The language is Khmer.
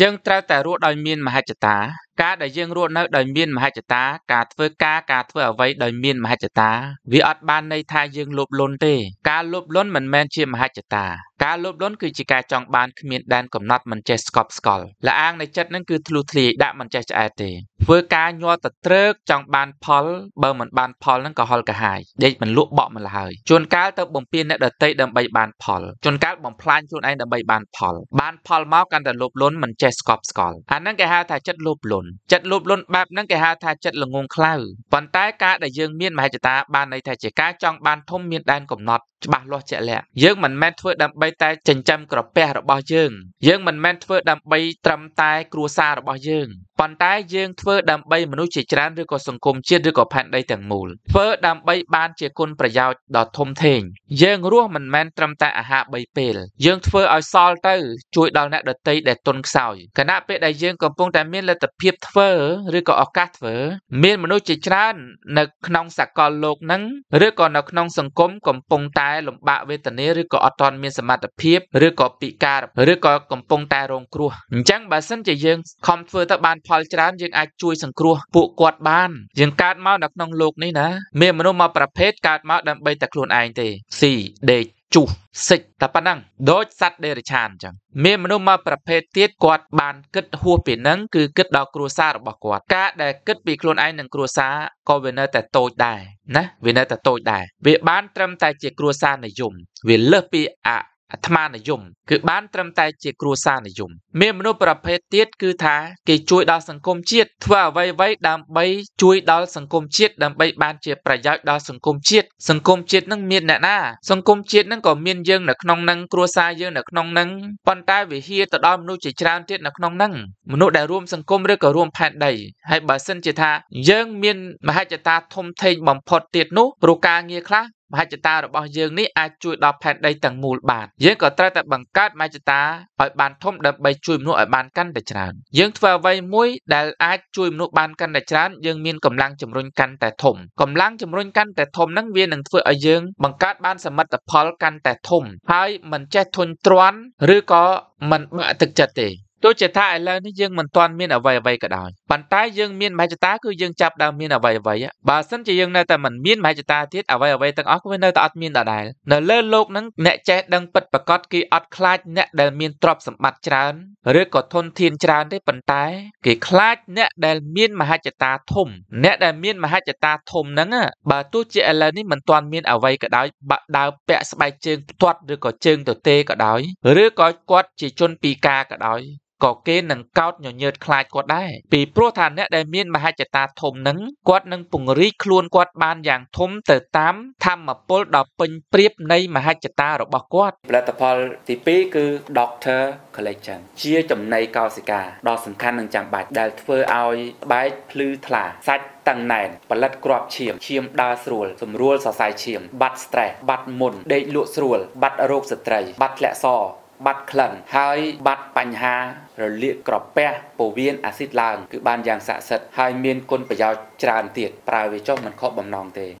យើងត្រូវតែរស់ដោយមានមហិច្ឆតា។ការដែលយើងរស់នៅដោយមានមហិច្ឆតាការធ្វើការការធ្វើអ្វីដោយមានមហិច្ឆតាវាអត់បានន័យថាយើងលោភលន់ទេការលោភលន់មិនមែនជាមហិច្ឆតាការលោភលន់គឺជាការចង់បានគ្មានដែនកំណត់មិនចេះស្កប់ស្កល់លអាងនៃចិត្តនឹងគឺធ្លុះធ្លាយដាក់មិនចេះឆ្អែតទេធ្វើការញ័រតត្រឹកចង់បានផលបើមិនបានផលនឹងក៏ហល់កាហាយដេកមិនលក់បក់មិនលហើយជួនកាលទៅបំពេញអ្នកដតីដើម្បីបានផលជួនកាលបំផ្លាញខ្លួនឯងដើម្បីបានផលបានផលមកកាន់តែលោភលន់មិនចេះស្កប់ស្កល់អានឹងគេហៅថាចិត្តលោភលន់ចិត្តលោភលន់បែបហ្នឹងគេហៅថាចិត្តល្ងងខ្លៅប៉ុន្តែការដែលយើងមានមហិច្ឆតាបានន័យថាជាការចង់បានធំមានដែនកំណត់ច្បាស់លាស់ជាក់លាក់យើងមិនមែនធ្វើដើម្បីតែចិញ្ចឹមក្រពះរបស់យើងយើងមិនមែនធ្វើដើម្បីត្រឹមតែគ្រួសាររបស់យើងប៉ុន្តែយើងធ្វើដើម្បីមនុស្សជាច្រើនឬក៏សង្គមជាតិឬក៏ផែនដីទាំងមូលធ្វើដើម្បីបានជាគុណប្រយោជន៍ដ៏ធំធេងយើងរស់មិនមែនត្រឹមតែអាហារ3ពេលយើងធ្វើឲ្យសល់ទៅជួយដល់អ្នកដទៃដែលទុនខ្សោយគណៈពេលដែលយើងកំពុងតែមានលទ្ធភាពធ្វើឬក៏ឱកាសធ្វើ មានមនុស្សជាច្រើននៅក្នុងសកលលោកហ្នឹងឬក៏នៅក្នុងសង្គមកំពុងតែលំបាក វេទនាឬក៏អត់ទាន់មានសមត្ថភាពឬក៏ពិការឬក៏កំពុងតែរងគ្រោះអញ្ចឹងបើសិនជាយើងខំធ្វើទៅបានផលច្រើនយើងអាចជួយសង្គ្រោះពួកគាត់បានយើងកើតមកនៅក្នុងលោកនេះណាមានមនុស្សមួយប្រភេទកើតមកដើម្បីតែខ្លួនឯងទេស៊ីដេកជុះសិចតែប៉ុណ្ណឹងដូចសត្វដេរឆានអញ្ចឹងមានមនុស្សមួយប្រភេទទៀតគាត់បាន គិតហួសពីនឹងគឺគិតដល់គ្រួសាររបស់គាត់ការដែលគិតពីខ្លួនឯងនិងគ្រួសារក៏វានៅតែតូចដែរណាវានៅតែតូចដែរវាបានត្រឹមតែជា គ្រួសារនិយមវាលើសពីអអាត្មានិយមគឺបានត្រឹមតែជាគ្រួសារនិយមមានមនុស្សប្រភេទទៀតគឺថាគេជួយដល់សង្គមជាតិធ្វើអ្វីៗដើម្បី ជួយដល់សង្គមជាតិដើម្បីបានជាប្រយោជន៍ដល់សង្គមជាតិសង្គមជាតិនឹងមានអ្នកណាសង្គមជាតិនឹងក៏មានយើងនៅក្នុងនឹងគ្រួសារយើងនៅក្នុងនឹងប៉ុន្តែវិហាទៅដល់មនុស្សជាច្រើនទៀតនៅក្នុងនឹងមនុស្សដែលរួមសង្គមឬក៏រួមផែនដីហើយបើសិនជាថាយើងមាន មហិច្ឆតាធំធេងបំផុតទៀតនោះព្រោះការងារខ្លះមហិច្ឆតារបស់យើងនេះអាចជួយដល់ផែនដីទាំងមូលបានយើងក៏ត្រូវតែបង្កើតមហិច្ឆតាឲ្យបានធំដើម្បីជួយមនុស្សឲ្យបានកាន់តែច្រើនយើងធ្វើអ្វីមួយដែលអាចជួយមនុស្សបានកាន់តែច្រើនយើងមានកម្លាំងជំរុញកាន់តែធំកម្លាំងជំរុញកាន់តែធំនឹងវានឹងធ្វើឲ្យយើងបង្កើតបានសមិទ្ធផលកាន់តែធំហើយមិនចេះធុញទ្រាន់ឬក៏មិនបាក់ទឹកចិត្តទេទោះជាថាឥឡូវនេះយើងមិនទាន់មានអ្វីអ្វីក៏ដោយប៉ុន្តែយើងមានមហិច្ឆតាគឺយើងចាប់ដើមមានអ្វីអ្វីបើសិនជាយើងនៅតែមិនមានមហិច្ឆតាទៀតអ្វីអ្វីទាំងអស់គឺនៅតែអត់មានដដែលនៅលើលោកហ្នឹងអ្នកចេះដឹងពិតប្រាកដគេអត់ខ្លាចអ្នកដែលមានទ្រព្យសម្បត្តិច្រើនឬក៏ធនធានច្រើនទេប៉ុន្តែគេខ្លាចអ្នកដែលមានមហិច្ឆតាធំអ្នកដែលមានមហិច្ឆតាធំហ្នឹងបើទោះជាឥឡូវនេះមិនទាន់មានអ្វីក៏ដោយបាក់ដើរពាក់ស្បែកជើងផ្ទាត់ឬក៏ជើងទទេក៏ដោយឬក៏គាត់ជាជនពិការក៏ដោយក៏គេនឹងកោតញញើតខ្លាចគាត់ដែរពីព្រោះថាអ្នកដែលមានមហិច្ឆតាធំនឹងគាត់នឹងពង្រីកខ្លួនគាត់បានយ៉ាងធំទៅតាមធម្មពលដ៏ពេញព្រៀបនៃ មហិច្ឆតារបស់គាត់ផលិតផលទី2គឺ Doctor Collection ជាចំណីកោសិកាដ៏សំខាន់និងចាំបាច់ដែលធ្វើឲ្យក្បាច់ភ្លឺថ្លាសាច់តឹងណែនផលិតក្របឈាមឈាមដើរស្រួលសម្រួលសរសៃឈាមបាត់ stress បាត់មុនដេកលក់ស្រួលបាត់រោគស្ត្រីបាត់ធ្លាក់សបាត់ក្លិនហើយបាត់បញ្ហារលាកក្រពះពោះវៀនអាស៊ីតឡើងគឺបានយ៉ាងស័ក្តិសិទ្ធិហើយមានគុណប្រយោជន៍ច្រើនទៀតប្រើវាចុះមិនខកបំណងទេ